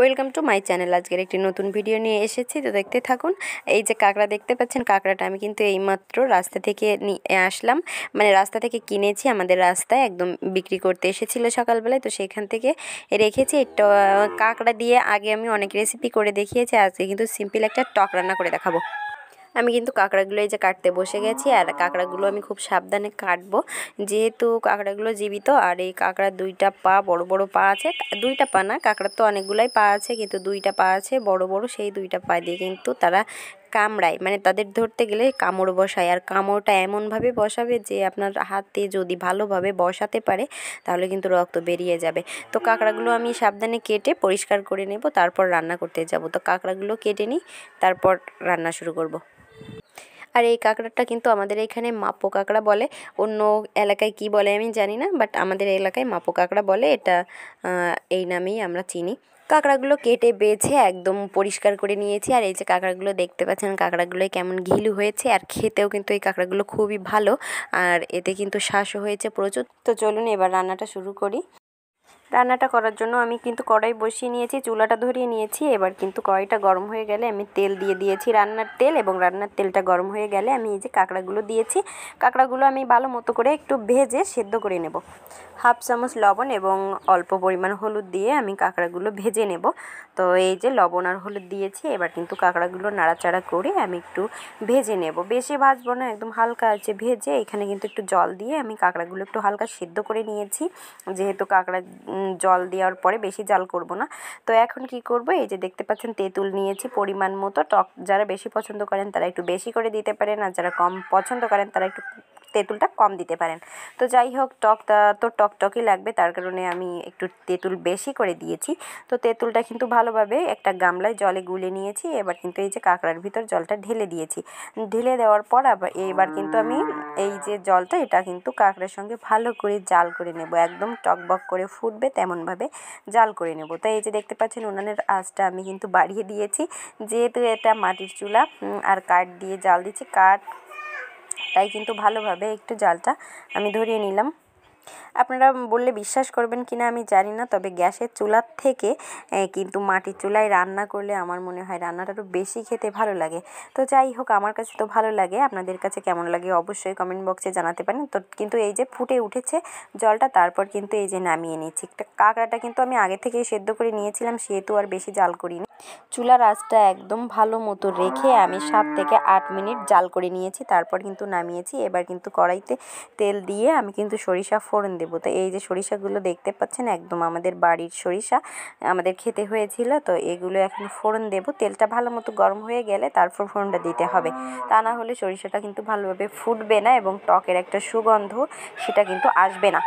Welcome to my channel আজকের একটি নতুন ভিডিও নিয়ে এসেছি তো দেখতে থাকুন এই যে কাঁকড়া দেখতে পাচ্ছেন কাঁকড়াটা আমি কিন্তু এইমাত্র রাস্তা থেকে নিয়ে আসলাম মানে রাস্তা থেকে কিনেছি আমাদের রাস্তায় একদম বিক্রি করতে এসেছিল সকালবেলায় তো সেখান থেকে রেখেছি কাঁকড়া দিয়ে আগে আমি অনেক রেসিপি করে দেখিয়েছি আজকে কিন্তু সিম্পল একটা টক রান্না করে দেখাবো আমি কিন্তু কাঁকড়াগুলো এই যে কাটতে বসে গেছি আর কাঁকড়াগুলো আমি খুব সাবধানে কাটবো যেহেতু কাঁকড়াগুলো জীবিত আর এই কাঁকড়ার দুইটা পা বড় বড় পা আছে দুইটা পা না কাঁকড়ার তো অনেকগুলোই পা আছে কিন্তু দুইটা পা আছে বড় বড় সেই দুইটা পা দিয়ে কিন্তু তারা কামড়ায় মানে তাদের ধরতে গেলে কামড় বসায় আর কামড়টা এমনভাবে বসাবে যে আপনার হাতে যদি ভালোভাবে বসাতে পারে তাহলে কিন্তু রক্ত বেরিয়ে যাবে তো কাঁকড়াগুলো আমি সাবধানে কেটে পরিষ্কার করে নেব তারপর রান্না করতে যাব তো কাঁকড়াগুলো কেটে নিই তারপর রান্না শুরু করব। আর এই কাঁকড়াটা কিন্তু আমাদের এখানে মাপো কাঁকড়া বলে অন্য এলাকায় কি বলে আমি জানি না বাট আমাদের এলাকায় মাপো কাঁকড়া বলে এটা এই নামেই আমরা চিনি কাঁকড়াগুলো কেটে বেছে একদম পরিষ্কার করে নিয়েছি আর এই যে কাঁকড়াগুলো দেখতে পাচ্ছেন কাঁকড়াগুলো কেমন ঘিলু হয়েছে আর খেতেও কিন্তু এই কাঁকড়াগুলো খুবই ভালো আর এতে কিন্তু শ্বাসও হয়েছে প্রচুর তো চলুন এবার রান্নাটা শুরু করি রান্নাটা করার জন্য আমি কিন্তু কড়াই বসিয়ে নিয়েছি চুলাটা ধরিয়ে নিয়েছি এবার কিন্তু কড়াইটা গরম হয়ে গেলে আমি তেল দিয়ে দিয়েছি রান্নার তেল এবং রান্নার তেলটা গরম হয়ে গেলে আমি এই যে কাঁকড়াগুলো দিয়েছি কাঁকড়াগুলো আমি ভালো মতো করে একটু ভেজে সেদ্ধ করে নেব হাফ চামচ লবণ এবং অল্প পরিমাণ হলুদ দিয়ে আমি কাঁকড়াগুলো ভেজে নেব তো এই যে লবণ আর হলুদ দিয়েছি এবার কিন্তু কাঁকড়াগুলো নাড়াচাড়া করে আমি একটু ভেজে নেব বেশি ভাজবো না একদম হালকা আছে ভেজে এখানে কিন্তু একটু জল দিয়ে আমি কাঁকড়াগুলো একটু হালকা সেদ্ধ করে নিয়েছি যেহেতু কাঁকড়া জল দেওয়ার পরে বেশি জাল করব না তো এখন কি করব এই যে দেখতে পাচ্ছেন তেঁতুল নিয়েছি পরিমাণ মতো টক যারা বেশি পছন্দ করেন তারা একটু বেশি করে দিতে পারেন আর যারা কম পছন্দ করেন তারা একটু তেঁতুলটা কম দিতে পারেন তো যাই হোক টক তো টক টকই লাগবে তার কারণে আমি একটু তেঁতুল বেশি করে দিয়েছি তো তেঁতুলটা কিন্তু ভালোভাবে একটা গামলায় জলে গুলে নিয়েছি এবার কিন্তু এই যে কাঁকড়ার ভিতর জলটা ঢেলে দিয়েছি ঢেলে দেওয়ার পর আবার এবার কিন্তু আমি এই যে জলটা এটা কিন্তু কাঁকড়ার সঙ্গে ভালো করে জাল করে নেব একদম টকবক করে ফুটবে তেমনভাবে জাল করে নেব তো এই যে দেখতে পাচ্ছেন উনানের আঁচটা আমি কিন্তু বাড়িয়ে দিয়েছি যেহেতু এটা মাটির চুলা আর কাঠ দিয়ে জাল দিচ্ছি কাঠ তাই কিন্তু ভালোভাবে একটু জালটা আমি ধরিয়ে নিলাম আপনারা বললে বিশ্বাস করবেন কি না আমি জানি না তবে গ্যাসের চুলার থেকে কিন্তু মাটির চুলায় রান্না করলে আমার মনে হয় রান্নাটা একটু বেশি খেতে ভালো লাগে তো যাই হোক আমার কাছে তো ভালো লাগে আপনাদের কাছে কেমন লাগে অবশ্যই কমেন্ট বক্সে জানাতে পারেন তো কিন্তু এই যে ফুটে উঠেছে জলটা তারপর কিন্তু এই যে নামিয়ে নিয়েছি একটা কাঁকড়াটা কিন্তু আমি আগে থেকেই সেদ্ধ করে নিয়েছিলাম সেহেতু আর বেশি জাল করিনি চুলার আঁচটা একদম ভালো মতো রেখে আমি সাত থেকে আট মিনিট জাল করে নিয়েছি তারপর কিন্তু নামিয়েছি এবার কিন্তু কড়াইতে তেল দিয়ে আমি কিন্তু সরিষা ফোর ফোড়ন দেব তো এই যে সরিষাগুলো দেখতে পাচ্ছেন একদম আমাদের বাড়ির সরিষা আমাদের খেতে হয়েছিল তো এগুলো এখন ফোড়ন দেব তেলটা ভালো মতো গরম হয়ে গেলে তারপর ফোড়নটা দিতে হবে তা না হলে সরিষাটা কিন্তু ভালোভাবে ফুটবে না এবং টকের একটা সুগন্ধ সেটা কিন্তু আসবে না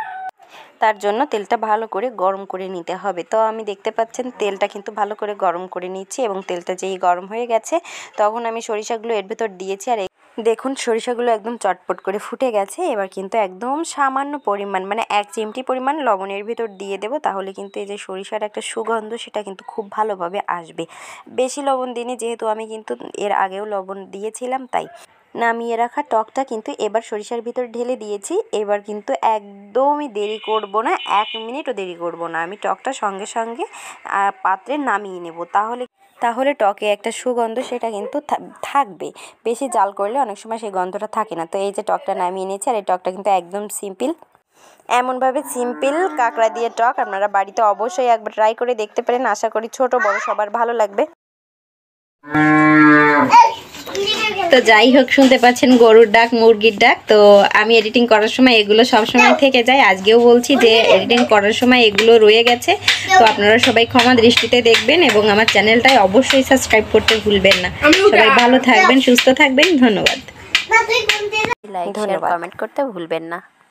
তার জন্য তেলটা ভালো করে গরম করে নিতে হবে তো আমি দেখতে পাচ্ছেন তেলটা কিন্তু ভালো করে গরম করে নিচ্ছি এবং তেলটা যেই গরম হয়ে গেছে তখন আমি সরিষাগুলো এর ভেতর দিয়েছি আর দেখুন সরিষাগুলো একদম চটপট করে ফুটে গেছে এবার কিন্তু একদম সামান্য পরিমাণ মানে এক চিমটি পরিমাণ লবণের ভিতর দিয়ে দেবো তাহলে কিন্তু এই যে সরিষার একটা সুগন্ধ সেটা কিন্তু খুব ভালোভাবে আসবে বেশি লবণ দিইনি যেহেতু আমি কিন্তু এর আগেও লবণ দিয়েছিলাম তাই নামিয়ে রাখা টকটা কিন্তু এবার সরিষার ভিতর ঢেলে দিয়েছি এবার কিন্তু একদমই দেরি করব না এক মিনিটও দেরি করব না আমি টকটা সঙ্গে সঙ্গে পাত্রে নামিয়ে নেব তাহলে তাহলে টকে একটা সুগন্ধ সেটা কিন্তু থাকবে বেশি জাল করলে অনেক সময় সেই গন্ধটা থাকে না তো এই যে টকটা নামিয়ে নিয়েছি আর এই টকটা কিন্তু একদম সিম্পল এমনভাবে সিম্পল কাঁকড়া দিয়ে টক আপনারা বাড়িতে অবশ্যই একবার ট্রাই করে দেখতে পারেন আশা করি ছোট বড় সবার ভালো লাগবে তো যাই হোক শুনতে পাচ্ছেন গরুর ডাক মুরগির ডাক তো আমি এডিটিং করার সময় এগুলো সব সময় থেকে যায় আজকেও বলছি যে এডিটিং করার সময় এগুলো রয়ে গেছে তো আপনারা সবাই ক্ষমা দৃষ্টিতে দেখবেন এবং আমার চ্যানেলটাই অবশ্যই সাবস্ক্রাইব করতে ভুলবেন না সবাই ভালো থাকবেন সুস্থ থাকবেন ধন্যবাদ লাইক শেয়ার কমেন্ট করতে ভুলবেন না